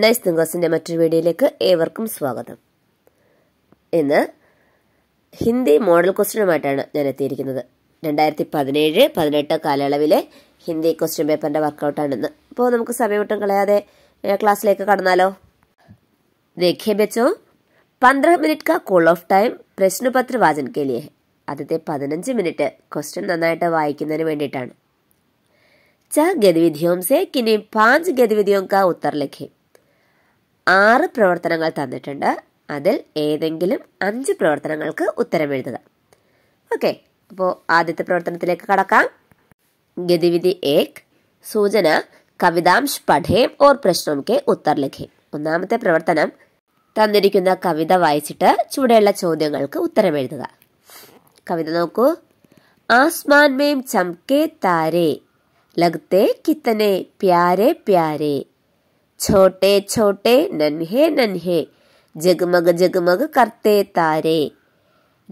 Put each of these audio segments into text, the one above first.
nice തിങ്കേഴ്സിൻ്റെ മറ്റൊരു വീഡിയോയിലേക്ക് ഏവർക്കും സ്വാഗതം ഇന്ന് ഹിന്ദി മോഡൽ ക്വസ്റ്റ്യനുമായിട്ടാണ് ഞാൻ എത്തിയിരിക്കുന്നത് രണ്ടായിരത്തി പതിനേഴ് പതിനെട്ട് കാലയളവിലെ ഹിന്ദി ക്വസ്റ്റ്യൻ പേപ്പറിൻ്റെ വർക്കൗട്ടാണ് ഇന്ന് അപ്പോൾ നമുക്ക് സമയമൊട്ടും കളയാതെ ക്ലാസ്സിലേക്ക് കടന്നാലോ ദേഖേ പന്ത്രണ്ട് മിനിറ്റ് കാ കോൾ ഓഫ് ടൈം പ്രശ്നപത്ര വാചൻ കേലിയെ ആദ്യത്തെ പതിനഞ്ച് മിനിറ്റ് ക്വസ്റ്റ്യൻ നന്നായിട്ട് വായിക്കുന്നതിന് വേണ്ടിയിട്ടാണ് ച ഗതിവിധിയോം സെ കിനി പാഞ്ച് ഗതിവിധിയോം കാ ഉത്തർ ലഖേ ആറ് പ്രവർത്തനങ്ങൾ തന്നിട്ടുണ്ട് അതിൽ ഏതെങ്കിലും അഞ്ച് പ്രവർത്തനങ്ങൾക്ക് ഉത്തരമെഴുതുക ഓക്കെ അപ്പോൾ ആദ്യത്തെ പ്രവർത്തനത്തിലേക്ക് കടക്കാം ഗതിവിധി ഏക് സൂചന കവിതാംശ് പഠേം ഓർ പ്രശ്നം കെ ഉത്തർ ലിഖേം ഒന്നാമത്തെ പ്രവർത്തനം തന്നിരിക്കുന്ന കവിത വായിച്ചിട്ട് ചുവടെയുള്ള ചോദ്യങ്ങൾക്ക് ഉത്തരമെഴുതുക കവിത നോക്കൂ ആസ്മാൻമേം മേം ചംകെ താരേ ലഗ്തേ കിത്തനെ പ്യാരേ പ്യാരേ छोटे छोटे नन्हे नन्हे जगमग जगमग करते तारे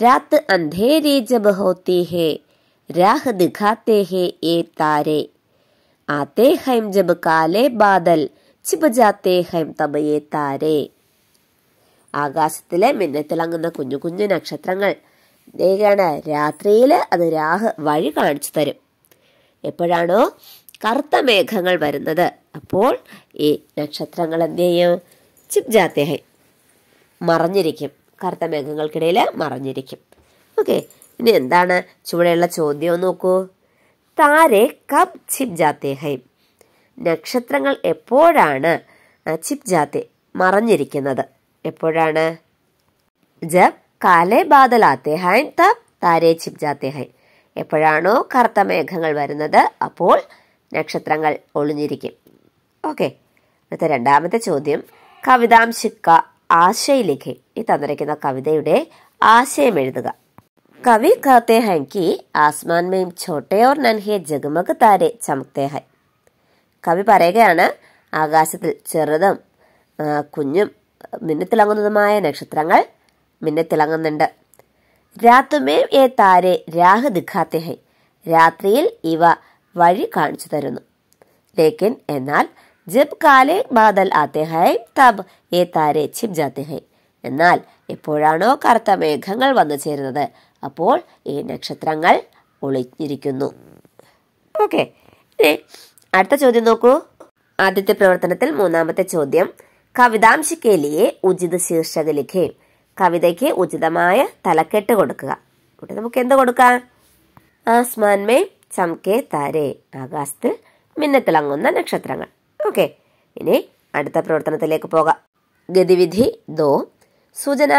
रात अंधेरी जब होती है राह दिखाते हैं ये तारे आते हैं जब काले बादल ചിപ ജാത്തേ ഹൈം തമയേ താരേ ആകാശത്തിലെ മിന്നത്തിളങ്ങുന്ന കുഞ്ഞു കുഞ്ഞു നക്ഷത്രങ്ങൾ രാത്രിയിൽ അത് രാഹ് വഴി കാണിച്ചു തരും എപ്പോഴാണോ കറുത്ത മേഘങ്ങൾ വരുന്നത് അപ്പോൾ ഈ നക്ഷത്രങ്ങൾ എന്ത് ചെയ്യും ചിപ്ജാത്തേഹൈ മറഞ്ഞിരിക്കും കറുത്ത മേഘങ്ങൾക്കിടയിൽ മറഞ്ഞിരിക്കും ഓക്കെ ഇനി എന്താണ് ചുവടെയുള്ള ചോദ്യം നോക്കൂ താരെ കബ് ചിപ്ജാത്തേഹൈ നക്ഷത്രങ്ങൾ എപ്പോഴാണ് ജാത്തെ മറഞ്ഞിരിക്കുന്നത് എപ്പോഴാണ് ജബ് കാലെ ബാദലാത്തെ ഹൈൻ തബ് താരെ ചിപ്ജാത്തെ ഹൈൻ എപ്പോഴാണോ കറുത്ത മേഘങ്ങൾ വരുന്നത് അപ്പോൾ നക്ഷത്രങ്ങൾ ഒളിഞ്ഞിരിക്കും ഓക്കെ അടുത്ത രണ്ടാമത്തെ ചോദ്യം കവിതാംശിക്ക ആശയിലേക്ക് ഈ തന്നിരിക്കുന്ന കവിതയുടെ ആശയം എഴുതുക കവി കാത്തെ ഹൈ ആസ്മാൻ മെയും ഛോട്ടെ ഓർ നൻഹെ ജഗമഗ് താരെ ചമക്തേ ഹൈ കവി പറയുകയാണ് ആകാശത്തിൽ ചെറുതും കുഞ്ഞും മിന്നത്തിളങ്ങുന്നതുമായ നക്ഷത്രങ്ങൾ മിന്നത്തിളങ്ങുന്നുണ്ട് രാത്തുമേം ഏ താരെ രാഹു ദിഖാത്തെ ഹൈ രാത്രിയിൽ ഇവ വഴി കാണിച്ചു തരുന്നു ലേക്കൻ എന്നാൽ ജബ് കാലെ ബാദൽ ആത്തെ ഹൈ തബ് ഏ താരെ ഛിപ് ജാത്തെ എന്നാൽ എപ്പോഴാണോ കറുത്ത മേഘങ്ങൾ വന്നു ചേരുന്നത് അപ്പോൾ ഈ നക്ഷത്രങ്ങൾ ഒളിഞ്ഞിരിക്കുന്നു ഓക്കെ അടുത്ത ചോദ്യം നോക്കൂ ആദ്യത്തെ പ്രവർത്തനത്തിൽ മൂന്നാമത്തെ ചോദ്യം കവിതാംശിക്കേലിയെ ഉചിത ശീർഷക ലിഖയും കവിതയ്ക്ക് ഉചിതമായ തലക്കെട്ട് കൊടുക്കുക നമുക്ക് എന്ത് കൊടുക്കാം ആസ്മാൻമേ ചംകെ താരെ ആകാശത്ത് മിന്നത്തിളങ്ങുന്ന നക്ഷത്രങ്ങൾ ഓക്കെ ഇനി അടുത്ത പ്രവർത്തനത്തിലേക്ക് പോകാം ഗതിവിധി ദോ സൂചന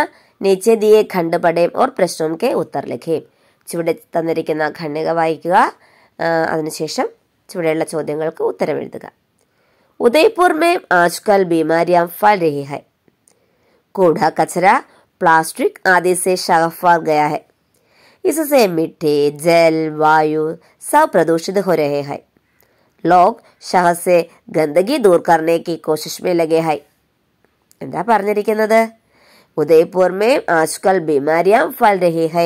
നീച്ചെ ഖണ്ഡപടയും ഓർ പ്രശ്നവും കെ ഉത്തർ ലഖേം ചുവടെ തന്നിരിക്കുന്ന ഖണ്ഡിക വായിക്കുക അതിനുശേഷം ചുവടെയുള്ള ചോദ്യങ്ങൾക്ക് ഉത്തരമെഴുതുക ഉദയ്പൂർ മേ ആജ്കാൽ ബീമാരിയാം ഫൽ രഹി ഹൈ കൂട കച്ചറ പ്ലാസ്റ്റിക് ആദ്യ സെ ഷഹഫാർ ഗയാ ഹെ इससे मिट्टी जल वायु सब प्रदूषित हो रहे हैं लोग शहर से ഗന്ദഗി दूर करने की कोशिश में लगे हैं എന്താ പറഞ്ഞിരിക്കുന്നത് ഉദയ്പൂർ മേ ആജ്കൽ ബിമാരിയാം ഫൽ രഹി ഹൈ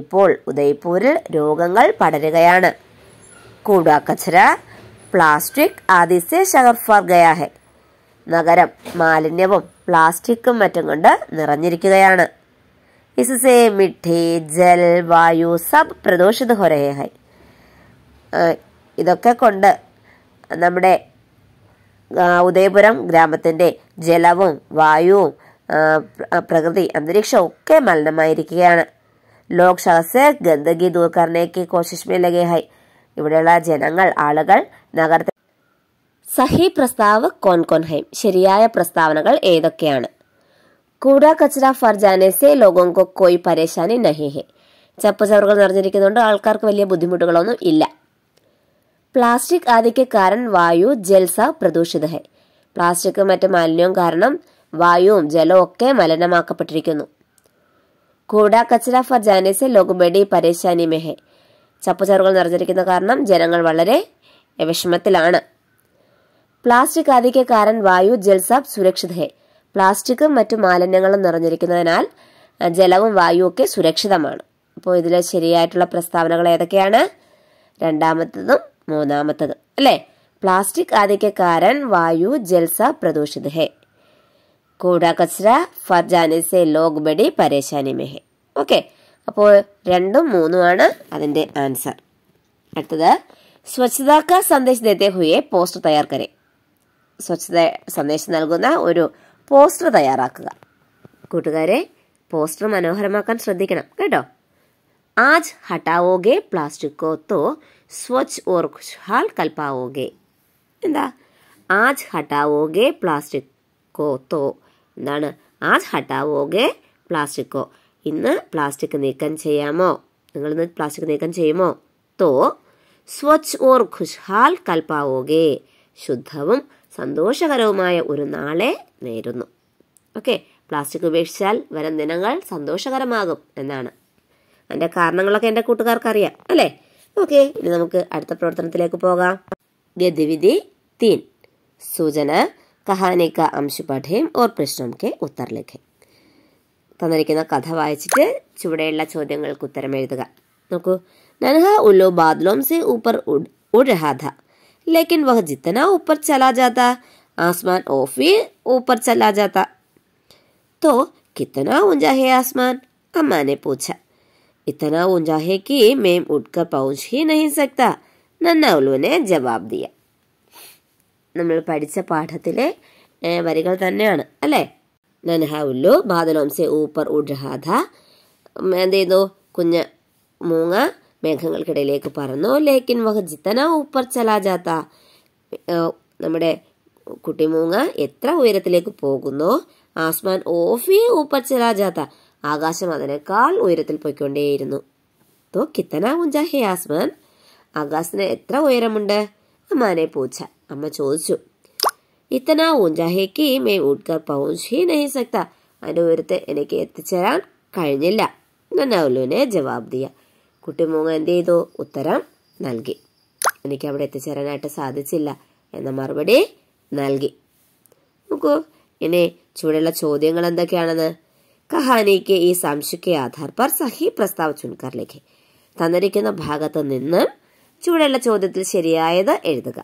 ഇപ്പോൾ ഉദയ്പൂരിൽ രോഗങ്ങൾ പടരുകയാണ് കൂടാ കച്ചറ പ്ലാസ്റ്റിക് ആദിസെ സെ ഷഹർ ഫർ ഗയാ നഗരം മാലിന്യവും പ്ലാസ്റ്റിക്കും മറ്റും കൊണ്ട് നിറഞ്ഞിരിക്കുകയാണ് इससे मिट्टी ജൽ വായു സബ് പ്രദൂഷിത് ഹൊരേഹൈ ഇതൊക്കെ കൊണ്ട് നമ്മുടെ ഉദയപുരം ഗ്രാമത്തിൻ്റെ ജലവും വായുവും പ്രകൃതി അന്തരീക്ഷവും ഒക്കെ മലിനമായിരിക്കുകയാണ് ലോക് ഷഹസ് ഗന്ദഗി ദൂർ കർണേക്ക് കോശിഷ്മേ ലഗേഹായി ഇവിടെയുള്ള ജനങ്ങൾ ആളുകൾ നഗരത്തിൽ സഹി പ്രസ്താവ് കോൻ കോൻ ഹൈം ശരിയായ പ്രസ്താവനകൾ ഏതൊക്കെയാണ് കൂടാ കച്ചറ ഫർജാനേസെ जाने കോയി പരേശാനി നഹി ഹെ ചപ്പുചവറുകൾ नहीं നിറഞ്ഞിരിക്കുന്നതുകൊണ്ട് ആൾക്കാർക്ക് വലിയ ബുദ്ധിമുട്ടുകളൊന്നും ഇല്ല പ്ലാസ്റ്റിക് ആദിക്ക് ആദിക്യക്കാരൻ വായു ജൽസ പ്രദൂഷിത ഹെ പ്ലാസ്റ്റിക്കും മറ്റ് മാലിന്യവും കാരണം വായുവും ജലവും ഒക്കെ മലിനമാക്കപ്പെട്ടിരിക്കുന്നു കൂടാ കച്ചറ ഫർജാനേസെ ജാനീസ് പരേശാനി മെഹെ ചപ്പുചവറുകൾ നിറഞ്ഞിരിക്കുന്ന കാരണം ജനങ്ങൾ വളരെ വിഷമത്തിലാണ് പ്ലാസ്റ്റിക് ആദിക്ക് കാരൻ വായു ജൽസാബ് സുരക്ഷിത ഹെ പ്ലാസ്റ്റിക്കും മറ്റു മാലിന്യങ്ങളും നിറഞ്ഞിരിക്കുന്നതിനാൽ ജലവും വായുവും ഒക്കെ സുരക്ഷിതമാണ് അപ്പോൾ ഇതിൽ ശരിയായിട്ടുള്ള പ്രസ്താവനകൾ ഏതൊക്കെയാണ് രണ്ടാമത്തതും മൂന്നാമത്തതും അല്ലേ പ്ലാസ്റ്റിക് ആദിക്യക്കാരൻ വായു ജൽസ പ്രദൂഷിത ഹെ കൂട കച്ചറ ഫർജാനിസെ ലോക് ബഡി പരേശാനി മെഹെ ഓക്കെ അപ്പോൾ രണ്ടും മൂന്നുമാണ് അതിൻ്റെ ആൻസർ അടുത്തത് സ്വച്ഛതാക്ക സന്ദേശം ദേത്തെ ഹുയെ പോസ്റ്റ് തയ്യാർക്കരെ സ്വച്ഛത സന്ദേശം നൽകുന്ന ഒരു പോസ്റ്റർ തയ്യാറാക്കുക കൂട്ടുകാരെ പോസ്റ്റർ മനോഹരമാക്കാൻ ശ്രദ്ധിക്കണം കേട്ടോ ആജ് ഹട്ടാവോഗെ പ്ലാസ്റ്റിക്കോ തോ സ്വച്ഛ് ഓർ ഖുശ്ഹാൽ കൽപ്പാവോഗെ എന്താ ആജ് ഹട്ടാവോഗെ പ്ലാസ്റ്റിക്കോ തോ എന്താണ് ആജ് ഹട്ടാവോഗെ പ്ലാസ്റ്റിക്കോ ഇന്ന് പ്ലാസ്റ്റിക് നീക്കം ചെയ്യാമോ നിങ്ങൾ ഇന്ന് പ്ലാസ്റ്റിക് നീക്കം ചെയ്യുമോ തോ സ്വച്ഛ് ഓർ ഖുശ്ഹാൽ കൽപ്പാവോഗെ ശുദ്ധവും സന്തോഷകരവുമായ ഒരു നാളെ നേരുന്നു ഓക്കെ പ്ലാസ്റ്റിക് ഉപേക്ഷിച്ചാൽ വരും ദിനങ്ങൾ സന്തോഷകരമാകും എന്നാണ് അതിൻ്റെ കാരണങ്ങളൊക്കെ എൻ്റെ അറിയാം അല്ലേ ഓക്കെ ഇനി നമുക്ക് അടുത്ത പ്രവർത്തനത്തിലേക്ക് പോകാം ഗതിവിധി തീൻ സൂചന കഹാനിക്ക അംശ പഠേം ഓർ പ്രശ്നം കെ ഉത്തർ ലിഖേ തന്നിരിക്കുന്ന കഥ വായിച്ചിട്ട് ചുവടെയുള്ള ചോദ്യങ്ങൾക്ക് ഉത്തരം എഴുതുക നോക്കൂ നൻഹ ഉല്ലോ ബാദ്ലോം സെ ഊപ്പർ ഉഡ് ഉഡ് രഹാ लेकिन वह जितना ऊपर चला जाता आसमान और फिर ऊपर चला जाता तो कितना ऊंचा है आसमान अम्मा ने पूछा इतना ऊंचा है कि मैं उठकर पहुंच ही नहीं सकता नन्ना उल्लू ने जवाब दिया पाठ നമ്മൾ अल नन्हा उल्लू बादलों से ऊपर उड़ रहा था मैं दे दो കുഞ്ഞ് मूंगा മേഘങ്ങൾക്കിടയിലേക്ക് പറന്നു ലേക്കിൻ വഹ ജിത്തന ഊപ്പർ ചലാജാത്ത നമ്മുടെ കുട്ടിമൂങ്ങ എത്ര ഉയരത്തിലേക്ക് പോകുന്നു ആസ്മാൻ ഓഫി ഊപ്പർ ചലാജാത്ത ആകാശം അതിനേക്കാൾ ഉയരത്തിൽ പോയിക്കൊണ്ടേയിരുന്നു തോ കിത്തന ഉഞ്ചാഹെ ആസ്മാൻ ആകാശത്തിന് എത്ര ഉയരമുണ്ട് അമ്മാനെ പൂച്ച അമ്മ ചോദിച്ചു ഇത്തന ഊഞ്ചാഹേക്ക് മേ ഊട്ട്കർ പൗഞ്ചീ ഹി നഹി സക്ത അതിൻ്റെ ഉയരത്തെ എനിക്ക് എത്തിച്ചേരാൻ കഴിഞ്ഞില്ല നന്നൗലുവിനെ ജവാബ് ദിയ കുട്ടിമൂങ്ങ എന്ത് ചെയ്തു ഉത്തരം നൽകി എനിക്ക് അവിടെ എത്തിച്ചേരാനായിട്ട് സാധിച്ചില്ല എന്ന മറുപടി നൽകി നോക്കൂ ഇനി ചുവടെയുള്ള ചോദ്യങ്ങൾ എന്തൊക്കെയാണെന്ന് കഹാനിക്ക് ഈ സംശയ്ക്ക് ആധാർ പർ സഹി പ്രസ്താവ ചുൻകാറിലേക്ക് തന്നിരിക്കുന്ന ഭാഗത്ത് നിന്ന് ചുവടെയുള്ള ചോദ്യത്തിൽ ശരിയായത് എഴുതുക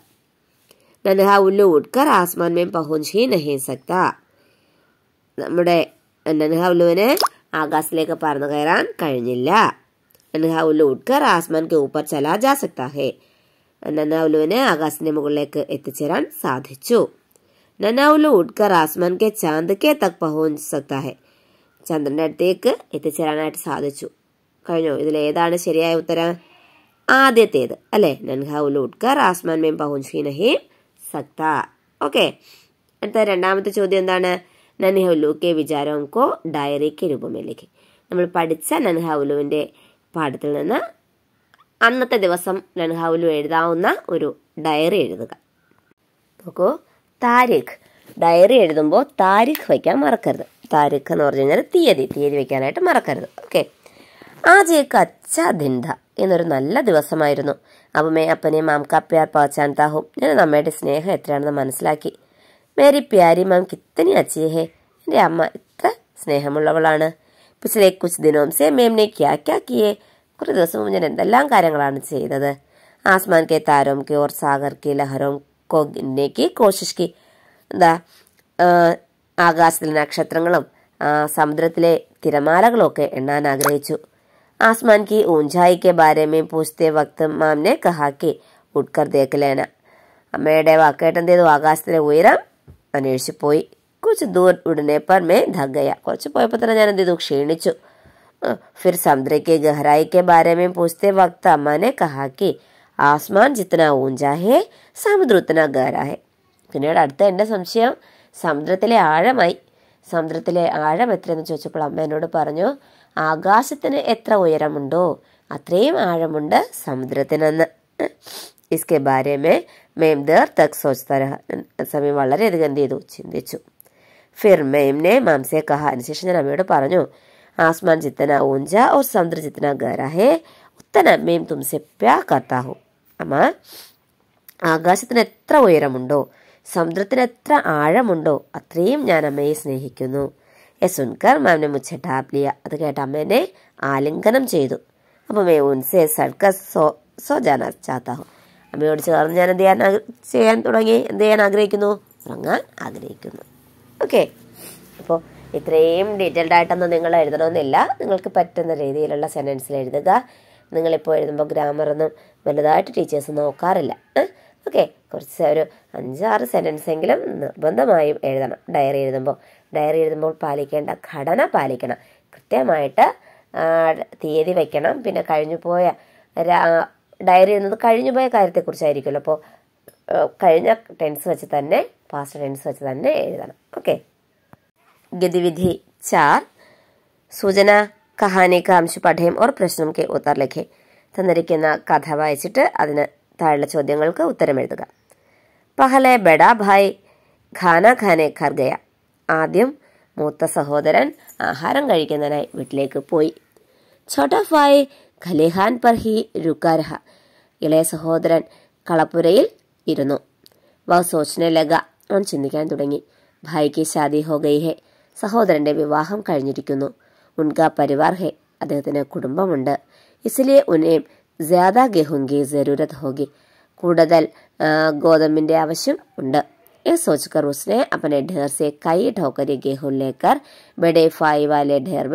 നൻഹ ഉല്ലു ഉഡ്കർ ആസ്മാൻ മേം പഹുഞ്ചി നഹി സക്ത നമ്മുടെ നൻഹ ഉല്ലുവിന് ആകാശത്തിലേക്ക് പറന്നു കയറാൻ കഴിഞ്ഞില്ല തൻഹാവുൽ ഉഡ്കർ ആസ്മാൻ ഊപ്പർ ചലാ ജാ സക്താ ഹേ നന്നാവുലുവിന് ആകാശത്തിന്റെ മുകളിലേക്ക് എത്തിച്ചേരാൻ സാധിച്ചു നന്നാവുലു ഉഡ്കർ ആസ്മാൻ കെ ചാന്ത് കെ തക് പഹോഞ്ച് സക്താ ഹെ ചന്ദ്രന്റെ അടുത്തേക്ക് എത്തിച്ചേരാനായിട്ട് സാധിച്ചു കഴിഞ്ഞു ഇതിൽ ഏതാണ് ശരിയായ ഉത്തരം ആദ്യത്തേത് അല്ലേ നൻഹാവുലു ഉഡ്കർ ആസ്മാൻ മേം പഹോഞ്ച് ഹി സക്ത ഓക്കെ അടുത്ത രണ്ടാമത്തെ ചോദ്യം എന്താണ് നൻഹുലു കെ വിചാരം കോ ഡയറിക്ക് രൂപമേലേക്ക് നമ്മൾ പഠിച്ച നൻഹാവുലുവിന്റെ പാഠത്തിൽ നിന്ന് അന്നത്തെ ദിവസം നൻഹാവുലു എഴുതാവുന്ന ഒരു ഡയറി എഴുതുക നോക്കൂ താരിഖ് ഡയറി എഴുതുമ്പോൾ താരിഖ് വയ്ക്കാൻ മറക്കരുത് താരിഖ് എന്ന് പറഞ്ഞു കഴിഞ്ഞാൽ തീയതി തീയതി വയ്ക്കാനായിട്ട് മറക്കരുത് ഓക്കെ ആജേക്ക് അച്ഛ ദിന്ത എന്നൊരു നല്ല ദിവസമായിരുന്നു അപ്പമേ അപ്പനെ മാം കാ പ്യാർ പഹച്ചാൻ താഹും ഞാൻ അമ്മയുടെ സ്നേഹം എത്രയാണെന്ന് മനസ്സിലാക്കി മേരി പ്യാരി മാം കിത്തനി അച്ചിയെ എൻ്റെ അമ്മ ഇത്ര സ്നേഹമുള്ളവളാണ് പിച്ചിലെ കുച്ച് ദിനോം സേ മേം നെ ക്യാ ക്യാ കിയേ കുറേ ദിവസം മുമ്പ് ഞാൻ എന്തെല്ലാം കാര്യങ്ങളാണ് ചെയ്തത് ആസ്മാൻ കെ താരോം കെ ഓർ സാഗർ കെ ലഹരോം കൊന്നേക്ക് കോശിഷ് കി എന്താ ആകാശത്തിലെ നക്ഷത്രങ്ങളും സമുദ്രത്തിലെ തിരമാലകളൊക്കെ എണ്ണാൻ ആഗ്രഹിച്ചു ആസ്മാൻ കി ഊഞ്ചായി കെ ബാരമേ പൂച്ചത്തെ വക്ത് മാമിനെ കഹാക്കി ഉട്കർ തേക്കലേന അമ്മയുടെ ചെയ്തു ആകാശത്തിലെ ഉയരം അന്വേഷിച്ചു പോയി കുറച്ച് ദൂർ ഉടനെ പർ ധഗയ കുറച്ച് പോയപ്പോൾ തന്നെ ഞാൻ എന്ത് ചെയ്തു ക്ഷീണിച്ചു फिर समुद्र के गहराई के बारे में पूछते वक्त अम्मा ने कहा कि ആസ്മാൻ ജിത്തന ഊഞ്ചാഹേ സമുദ്രത്തിന ഗാരാഹേ പിന്നീട് അടുത്ത എൻ്റെ സംശയം സമുദ്രത്തിലെ ആഴമായി സമുദ്രത്തിലെ ആഴം എത്രയെന്ന് ചോദിച്ചപ്പോൾ അമ്മ എന്നോട് പറഞ്ഞു ആകാശത്തിന് എത്ര ഉയരമുണ്ടോ അത്രയും ആഴമുണ്ട് സമുദ്രത്തിനെന്ന് ഇസ്കെ ഭാര്യമേ മേം മേംദർ തക് സോച്ച്തര സമയം വളരെയധികം എന്ത് ചെയ്തു ചിന്തിച്ചു ഫിർ മേം നെ മാംസേ കഹ അതിനുശേഷം ഞാൻ അമ്മയോട് പറഞ്ഞു आसमान जितना ऊंचा और समुद्र जितना गहरा है ഉത്തന അമ്മയും തുംസെ പ്യാർ കത്താഹു അമ്മ ആകാശത്തിന് എത്ര ഉയരമുണ്ടോ സമുദ്രത്തിന് എത്ര ആഴമുണ്ടോ അത്രയും ഞാൻ അമ്മയെ സ്നേഹിക്കുന്നു എസ് ഉൻകർ മാമിനെ മുച്ച ടാപ്ലിയ അത് കേട്ട അമ്മേനെ ആലിംഗനം ചെയ്തു അപ്പം മേ ഉൻസെ സഡ്ക സോ സോ ജാന ചാത്താഹു അമ്മയോട് ചേർന്ന് ഞാൻ എന്ത് ചെയ്യാൻ ചെയ്യാൻ തുടങ്ങി എന്ത് ചെയ്യാൻ ആഗ്രഹിക്കുന്നു ഉറങ്ങാൻ ആഗ്രഹിക്കുന്നു ഓക്കെ അപ്പോൾ ഇത്രയും ഡീറ്റെയിൽഡ് ആയിട്ടൊന്നും നിങ്ങൾ എഴുതണമെന്നില്ല നിങ്ങൾക്ക് പറ്റുന്ന രീതിയിലുള്ള സെൻറ്റൻസിൽ എഴുതുക നിങ്ങളിപ്പോൾ എഴുതുമ്പോൾ ഗ്രാമറൊന്നും വലുതായിട്ട് ടീച്ചേഴ്സ് നോക്കാറില്ല ഓക്കെ കുറച്ച് ഒരു അഞ്ചാറ് സെൻറ്റൻസ് എങ്കിലും നിർബന്ധമായും എഴുതണം ഡയറി എഴുതുമ്പോൾ ഡയറി എഴുതുമ്പോൾ പാലിക്കേണ്ട ഘടന പാലിക്കണം കൃത്യമായിട്ട് തീയതി വയ്ക്കണം പിന്നെ കഴിഞ്ഞു പോയ ഡയറി എഴുതുന്നത് കഴിഞ്ഞു പോയ കാര്യത്തെക്കുറിച്ചായിരിക്കുമല്ലോ അപ്പോൾ കഴിഞ്ഞ ടെൻസ് വെച്ച് തന്നെ പാസ്റ്റ് ടെൻസ് വെച്ച് തന്നെ എഴുതണം ഓക്കെ गतिविधि चार സൂചന കഹാനി കാ അംശ പഠയം ഓർ പ്രശ്നം കെ ഉത്തർ ലഖേ തന്നിരിക്കുന്ന കഥ വായിച്ചിട്ട് അതിന് താഴെയുള്ള ചോദ്യങ്ങൾക്ക് ഉത്തരം എഴുതുക പഹലെ ബഡാ ഭായ് ഖാന ഖാനെ ഖർഗയ ആദ്യം മൂത്ത സഹോദരൻ ആഹാരം കഴിക്കുന്നതിനായി വീട്ടിലേക്ക് പോയി ഛോട്ട ഫായ് ഖലിഹാൻ പർ ഹി രുക്കാരഹ ഇളയ സഹോദരൻ കളപ്പുരയിൽ ഇരുന്നു വ സോച്ചനെ ലഗ അവൻ ചിന്തിക്കാൻ തുടങ്ങി ഭായിക്ക് ശാദി ഹോ ഗൈ ഹെ സഹോദരന്റെ വിവാഹം കഴിഞ്ഞിരിക്കുന്നു ഉൻകാ പരിവാർ ഹെ അദ്ദേഹത്തിന് കുടുംബമുണ്ട് ഇസിലിയെ ഉനേം ജ്യാദാ ഗെഹുങ്കി ജരൂരത് ഹോഗി കൂടുതൽ ഗോതമ്പിന്റെ ആവശ്യം ഉണ്ട് എ സോച്ചുക്കർ ഉസ്നെ അപ്പനെ ഡേർസെ കൈ ഠോക്കരി ഗെഹുലേക്കർ ബെഡെ लेकर बड़े फाई वाले ढेर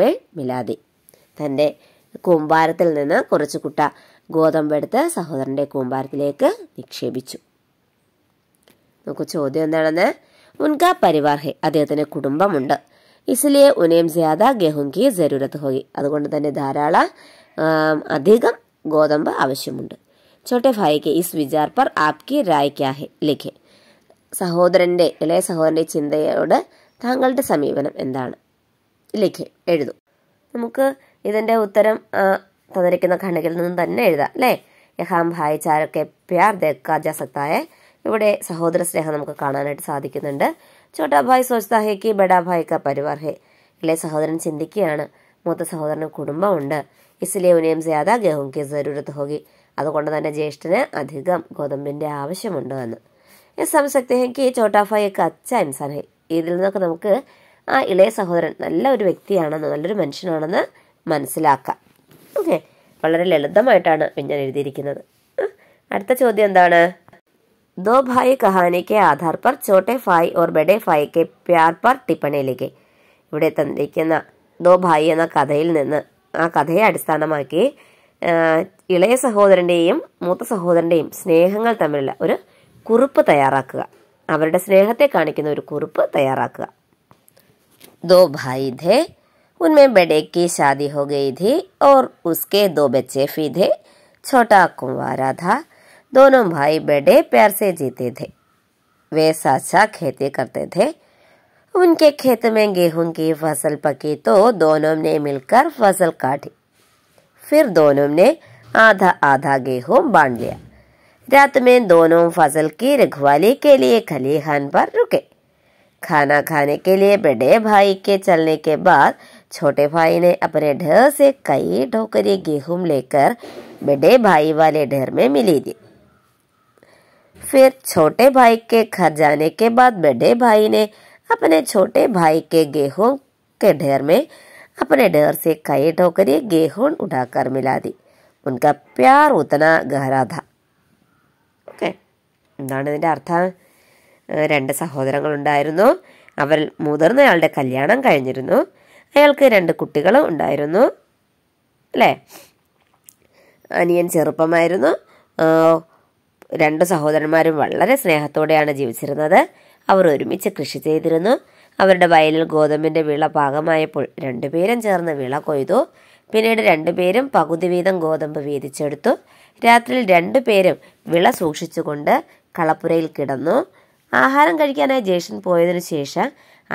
തൻ്റെ കൂമ്പാരത്തിൽ നിന്ന് കുറച്ചു കുട്ട ഗോതമ്പെടുത്ത് സഹോദരൻ്റെ കൂമ്പാരത്തിലേക്ക് നിക്ഷേപിച്ചു നമുക്ക് ചോദ്യം എന്താണെന്ന് മുൻകാ പരിവാർഹെ അദ്ദേഹത്തിന് കുടുംബമുണ്ട് इसलिए उन्हें ज़्यादा गेहूं की ज़रूरत होगी അതുകൊണ്ട് തന്നെ ധാരാള അധികം ഗോതമ്പ് ആവശ്യമുണ്ട് ചോട്ടെ ഭായിക്ക് ഇസ് വിചാർ പർ ആപ്കി രായ് ക്യാ ഹെ ലിഖെ സഹോദരൻ്റെ ഇളയ സഹോദരൻ്റെ ചിന്തയോട് താങ്കളുടെ സമീപനം എന്താണ് ലിഖെ എഴുതു നമുക്ക് ഇതിൻ്റെ ഉത്തരം തന്നിരിക്കുന്ന ഖണ്ഡികയിൽ നിന്നും തന്നെ എഴുതാം അല്ലേ യഹാം ഭായ് ചാരൊക്കെ പ്യാർ ദേക്കാ ജസക്തായ ഇവിടെ സഹോദര സ്നേഹം നമുക്ക് കാണാനായിട്ട് സാധിക്കുന്നുണ്ട് ചോട്ടാഭായ് സ്വച്ഛതാഹേക്ക് ഭായ് ക പരിവാർ ഹെ ഇളയ സഹോദരൻ ചിന്തിക്കുകയാണ് മൂത്ത സഹോദരന് കുടുംബമുണ്ട് ഇസിലെ ഉനയം ഗഹും കെ ജരൂരത്ത് ഹോകി അതുകൊണ്ട് തന്നെ ജ്യേഷ്ഠന് അധികം ഗോതമ്പിന്റെ ആവശ്യമുണ്ട് എന്ന് ഈ സംശക്തി ഹെക്ക് ചോട്ടാഫായൊക്കെ അച്ഛ ഇൻസാൻ ഹെ ഇതിൽ നിന്നൊക്കെ നമുക്ക് ആ ഇളയ സഹോദരൻ നല്ല ഒരു വ്യക്തിയാണെന്ന് നല്ലൊരു മനുഷ്യനാണെന്ന് മനസ്സിലാക്കാം ഓക്കെ വളരെ ലളിതമായിട്ടാണ് പിന്നെ എഴുതിയിരിക്കുന്നത് അടുത്ത ചോദ്യം എന്താണ് दो भाई कहानी के आधार पर छोटे ഭായ് ഓർ ബഡേ ഭായ് കെ പ്യാർ പർ ടിപ്പണിയിലേക്ക് ഇവിടെ തന്നിരിക്കുന്ന ദോ ഭായ് എന്ന കഥയിൽ നിന്ന് ആ കഥയെ അടിസ്ഥാനമാക്കി ഇളയ സഹോദരൻ്റെയും മൂത്ത സഹോദരൻ്റെയും സ്നേഹങ്ങൾ തമ്മിലുള്ള ഒരു കുറിപ്പ് തയ്യാറാക്കുക അവരുടെ സ്നേഹത്തെ കാണിക്കുന്ന ഒരു കുറിപ്പ് തയ്യാറാക്കുക ദോ ഭായി ധേ ഉന്മേ ബഡേക്ക് ശാദി ഹോ ഗയി ധി ഓർ ഉസ്കെ ദോ ബച്ചെ ഫി ധേ ഛോട്ടാ കുംവാര ധാ दोनों भाई बेटे प्यार से जीते थे वे साथ साथ खेती करते थे उनके खेत में गेहूं की फसल पकी तो दोनों ने मिलकर फसल काटी फिर दोनों ने आधा आधा गेहूं बांट लिया रात में दोनों फसल की रखवाली के लिए खलीहान पर रुके खाना खाने के लिए बड़े भाई के चलने के बाद छोटे भाई ने अपने ढेर से कई ढोकरी गेहूं लेकर बड़े भाई वाले ढेर में मिली दी फिर छोटे भाई के घर जाने के बाद बड़े भाई ने अपने छोटे भाई के गेहूं के ढेर में अपने ढेर से कई ठोकरी गेहूं उठाकर मिला दी उनका प्यार उतना गहरा था ओके ഇതിൻ്റെ അർത്ഥം രണ്ട് സഹോദരങ്ങളുണ്ടായിരുന്നു അവരിൽ മുതിർന്നയാളുടെ കല്യാണം കഴിഞ്ഞിരുന്നു അയാൾക്ക് രണ്ട് കുട്ടികളും ഉണ്ടായിരുന്നു അല്ലേ അനിയൻ ചെറുപ്പമായിരുന്നു രണ്ട് സഹോദരന്മാരും വളരെ സ്നേഹത്തോടെയാണ് ജീവിച്ചിരുന്നത് അവർ ഒരുമിച്ച് കൃഷി ചെയ്തിരുന്നു അവരുടെ വയലിൽ ഗോതമ്പിന്റെ വിള പാകമായപ്പോൾ രണ്ടുപേരും ചേർന്ന് വിള കൊയ്തു പിന്നീട് രണ്ടുപേരും പകുതി വീതം ഗോതമ്പ് വീതിച്ചെടുത്തു രാത്രിയിൽ രണ്ടുപേരും വിള സൂക്ഷിച്ചുകൊണ്ട് കളപ്പുരയിൽ കിടന്നു ആഹാരം കഴിക്കാനായി ജേഷൻ പോയതിനു ശേഷം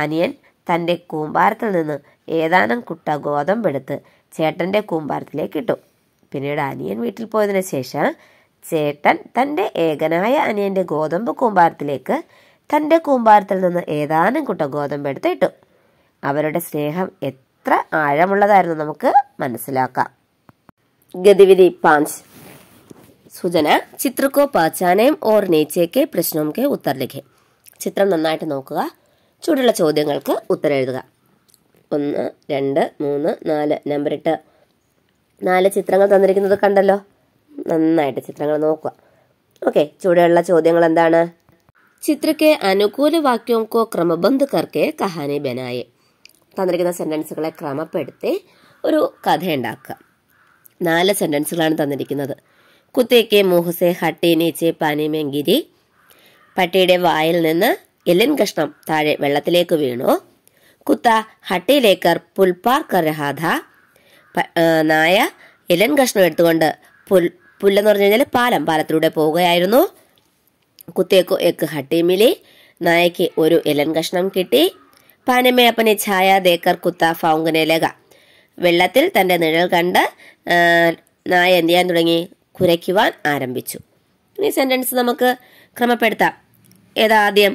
അനിയൻ തൻ്റെ കൂമ്പാരത്തിൽ നിന്ന് ഏതാനും കുട്ട ഗോതമ്പെടുത്ത് ചേട്ടൻ്റെ കൂമ്പാരത്തിലേക്ക് ഇട്ടു പിന്നീട് അനിയൻ വീട്ടിൽ പോയതിനു ശേഷം ചേട്ടൻ തൻ്റെ ഏകനായ അനിയൻ്റെ ഗോതമ്പ് കൂമ്പാരത്തിലേക്ക് തൻ്റെ കൂമ്പാരത്തിൽ നിന്ന് ഏതാനും കുട്ട ഗോതമ്പ് എടുത്തിട്ടു അവരുടെ സ്നേഹം എത്ര ആഴമുള്ളതായിരുന്നു നമുക്ക് മനസ്സിലാക്കാം ഗതിവിധി പാഞ്ച് സൂചന ചിത്രക്കോ പാച്ചാനയും ഓർ നേച്ചേക്ക് പ്രശ്നമൊക്കെ ഉത്തരലിഖേ ചിത്രം നന്നായിട്ട് നോക്കുക ചൂടുള്ള ചോദ്യങ്ങൾക്ക് ഉത്തരം എഴുതുക ഒന്ന് രണ്ട് മൂന്ന് നാല് നമ്പർ ഇട്ട് നാല് ചിത്രങ്ങൾ തന്നിരിക്കുന്നത് കണ്ടല്ലോ നന്നായിട്ട് ചിത്രങ്ങൾ നോക്കുക ഓക്കെ ചുവടെയുള്ള ചോദ്യങ്ങൾ എന്താണ് ചിത്രയ്ക്ക് അനുകൂല വാക്യവും കോ ക്രമബന്ധ് കർക്കെ കഹാനി ബനായെ തന്നിരിക്കുന്ന സെന്റൻസുകളെ ക്രമപ്പെടുത്തി ഒരു കഥ ഉണ്ടാക്കുക നാല് സെന്റൻസുകളാണ് തന്നിരിക്കുന്നത് കുത്തേക്ക് മുഹസെ ഹട്ടി നീച്ചെ പാനിമെങ്കിരി പട്ടിയുടെ വായിൽ നിന്ന് എല്ലിൻ കഷ്ണം താഴെ വെള്ളത്തിലേക്ക് വീണു കുത്ത ഹട്ടിയിലേക്കർ പുൽപാർ കരഹാധ നായ എലൻ കഷ്ണം എടുത്തുകൊണ്ട് പുൽ പുല്ലെന്ന് പറഞ്ഞു കഴിഞ്ഞാൽ പാലം പാലത്തിലൂടെ പോവുകയായിരുന്നു കുത്തേക്കു എക്ക് ഹട്ടിമിലി നായയ്ക്ക് ഒരു ഇലൻ കഷ്ണം കിട്ടി പാനമേ ഛായ ദേക്കർ കുത്ത ഫൗങ്കനലക വെള്ളത്തിൽ തൻ്റെ നിഴൽ കണ്ട് നായ എന്ത് ചെയ്യാൻ തുടങ്ങി കുരയ്ക്കുവാൻ ആരംഭിച്ചു ഈ സെൻറ്റൻസ് നമുക്ക് ക്രമപ്പെടുത്താം ഏതാദ്യം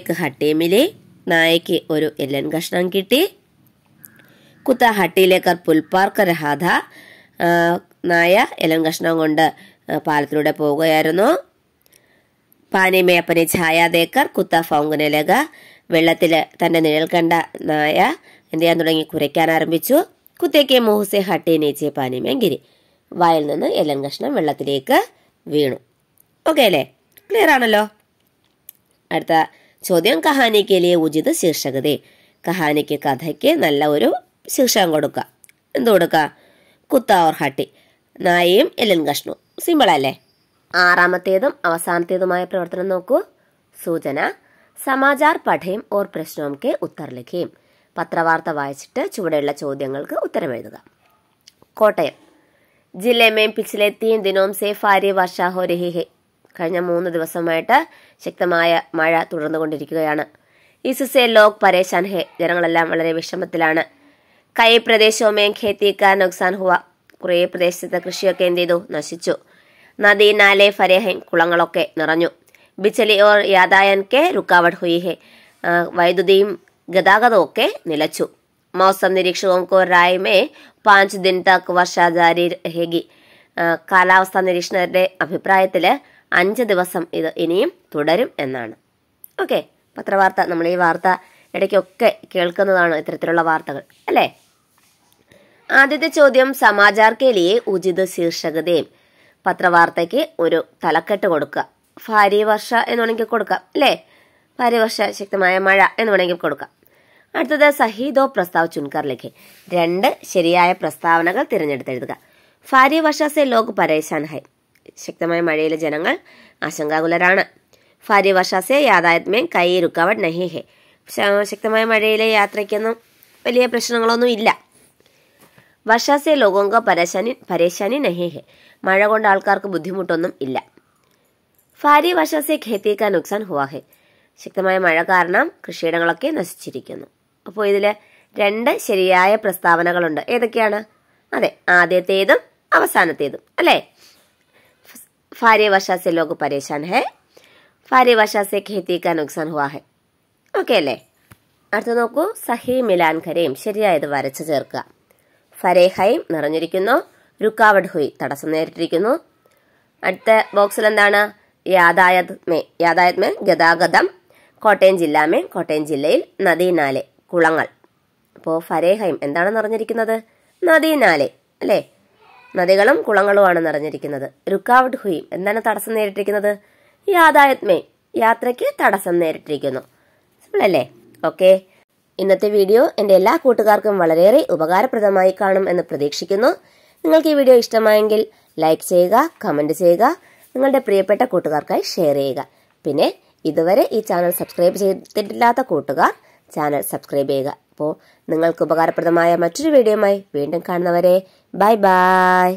എക്ക് ഹട്ടിമിലി നായയ്ക്ക് ഒരു എല്ലൻ കഷ്ണം കിട്ടി കുത്ത ഹട്ടിയിലേക്കർ പുൽപാർക്കർ രഹാധ നായ ഇലം കഷ്ണം കൊണ്ട് പാലത്തിലൂടെ പോവുകയായിരുന്നു പാനിമയപ്പനെ ഛായാദേക്കർ കുത്ത ഫൗങ്കനലക വെള്ളത്തിൽ തന്റെ നിഴൽ കണ്ട നായ എന്ത് ചെയ്യാൻ തുടങ്ങി കുരയ്ക്കാൻ ആരംഭിച്ചു കുത്തേക്കെ മോഹുസെ ഹട്ടേ നേച്ചെ പാനിമയങ്കിരി വായിൽ നിന്ന് എലം കഷ്ണം വെള്ളത്തിലേക്ക് വീണു ഓക്കെ അല്ലേ ക്ലിയർ ആണല്ലോ അടുത്ത ചോദ്യം കഹാനിക്കയിലെ ഉചിത ശീർഷകതേ കഹാനിക്ക് കഥയ്ക്ക് നല്ല ഒരു ശീർഷകം കൊടുക്കുക എന്ത് കൊടുക്കുക കുത്ത ഓർ ഹട്ടി നായയും എല്ലൻ കഷ്ണു സിമ്പിളല്ലേ ആറാമത്തേതും അവസാനത്തേതുമായ പ്രവർത്തനം നോക്കൂ സൂചന സമാചാർ പഠയും ഓർ പ്രശ്നവും കെ ഉത്തർ പത്രവാർത്ത വായിച്ചിട്ട് ചുവടെയുള്ള ചോദ്യങ്ങൾക്ക് ഉത്തരമെഴുതുക കോട്ടയം ജില്ലമേം പിച്ചിലെ തീം ദിനോം സേഫ് ആര്യ വർഷാഹോ രഹിഹെ കഴിഞ്ഞ മൂന്ന് ദിവസമായിട്ട് ശക്തമായ മഴ തുടർന്നുകൊണ്ടിരിക്കുകയാണ് ഇസുസെ ലോക് പരേശാൻ ഹെ ജനങ്ങളെല്ലാം വളരെ വിഷമത്തിലാണ് കൈ പ്രദേശവുമേ ഖേത്തിക്കാർ നുക്സാൻ ഹുവ കുറേ പ്രദേശത്തെ കൃഷിയൊക്കെ എന്ത് ചെയ്തു നശിച്ചു നദി നാലെ ഫരേഹൻ കുളങ്ങളൊക്കെ നിറഞ്ഞു ബിച്ചലി ഓർ യാതായൻ കെ രുക്കാവട് ഹുയിഹെ വൈദ്യുതിയും ഗതാഗതവും ഒക്കെ നിലച്ചു മൗസം നിരീക്ഷകവും കോരായ്മേ പാഞ്ച് ദിൻ തക്ക് വർഷ ജാരി രഹേഗി കാലാവസ്ഥാ നിരീക്ഷണരുടെ അഭിപ്രായത്തിൽ അഞ്ച് ദിവസം ഇത് ഇനിയും തുടരും എന്നാണ് ഓക്കെ പത്രവാർത്ത നമ്മൾ ഈ വാർത്ത ഇടയ്ക്കൊക്കെ കേൾക്കുന്നതാണ് ഇത്തരത്തിലുള്ള വാർത്തകൾ അല്ലേ ആദ്യത്തെ ചോദ്യം സമാചാർ കേലിയെ ഉചിത ശീർഷകതയും പത്രവാർത്തയ്ക്ക് ഒരു തലക്കെട്ട് കൊടുക്കുക ഭാര്യ വർഷ എന്ന് വേണമെങ്കിൽ കൊടുക്കാം അല്ലേ ഭാര്യ വർഷ ശക്തമായ മഴ എന്ന് വേണമെങ്കിൽ കൊടുക്കാം അടുത്തത് സഹീദോ പ്രസ്താവ് ചുൻകർ രണ്ട് ശരിയായ പ്രസ്താവനകൾ തിരഞ്ഞെടുത്തെഴുതുക ഭാര്യ വർഷ സെ ലോക് പരേശാൻ ഹൈ ശക്തമായ മഴയിലെ ജനങ്ങൾ ആശങ്കാകുലരാണ് ഭാര്യ വർഷ സെ യാതായത്മേ കൈ രുക്കാവട്ട് നഹി ഹെ ശക്തമായ മഴയിലെ യാത്രയ്ക്കൊന്നും വലിയ പ്രശ്നങ്ങളൊന്നും ഇല്ല वर्षा से പരേശാനി പരേശാനി നഹേ ഹെ മഴ കൊണ്ട് ആൾക്കാർക്ക് ബുദ്ധിമുട്ടൊന്നും ഇല്ല ഫാരി വർഷ സെ നുക്സാൻ ഹുവാ ഹെ ശക്തമായ മഴ കാരണം കൃഷിയിടങ്ങളൊക്കെ നശിച്ചിരിക്കുന്നു അപ്പോൾ ഇതിൽ രണ്ട് ശരിയായ പ്രസ്താവനകളുണ്ട് ഏതൊക്കെയാണ് അതെ ആദ്യത്തേതും അവസാനത്തേതും അല്ലേ ഫാരി വർഷ ലോക പരേശാൻ ഹെ ഫാരി വർഷ സെ നുക്സാൻ ഹുവാ ഹെ ഓക്കെ അല്ലേ അടുത്ത നോക്കൂ സഹി മിലാൻ ഖരയും ശരിയായത് വരച്ചു ചേർക്കുക ഫരേഹൈം നിറഞ്ഞിരിക്കുന്നു രുക്കാവഡ് ഹുയ് തടസ്സം നേരിട്ടിരിക്കുന്നു അടുത്ത ബോക്സിൽ എന്താണ് യാതായത് യാതായത്മേ ഗതാഗതം കോട്ടയം ജില്ലാമേ കോട്ടയം ജില്ലയിൽ നദീനാലെ കുളങ്ങൾ അപ്പോൾ ഫരേഹൈം എന്താണ് നിറഞ്ഞിരിക്കുന്നത് നദീനാലെ അല്ലേ നദികളും കുളങ്ങളുമാണ് നിറഞ്ഞിരിക്കുന്നത് രുക്കാവഡ് ഹുയും എന്താണ് തടസ്സം നേരിട്ടിരിക്കുന്നത് മേ യാത്രയ്ക്ക് തടസ്സം നേരിട്ടിരിക്കുന്നു അല്ലേ ഓക്കേ ഇന്നത്തെ വീഡിയോ എൻ്റെ എല്ലാ കൂട്ടുകാർക്കും വളരെയേറെ ഉപകാരപ്രദമായി കാണും എന്ന് പ്രതീക്ഷിക്കുന്നു നിങ്ങൾക്ക് ഈ വീഡിയോ ഇഷ്ടമായെങ്കിൽ ലൈക്ക് ചെയ്യുക കമന്റ് ചെയ്യുക നിങ്ങളുടെ പ്രിയപ്പെട്ട കൂട്ടുകാർക്കായി ഷെയർ ചെയ്യുക പിന്നെ ഇതുവരെ ഈ ചാനൽ സബ്സ്ക്രൈബ് ചെയ്തിട്ടില്ലാത്ത കൂട്ടുകാർ ചാനൽ സബ്സ്ക്രൈബ് ചെയ്യുക അപ്പോൾ നിങ്ങൾക്ക് ഉപകാരപ്രദമായ മറ്റൊരു വീഡിയോയുമായി വീണ്ടും കാണുന്നവരെ ബൈ ബൈ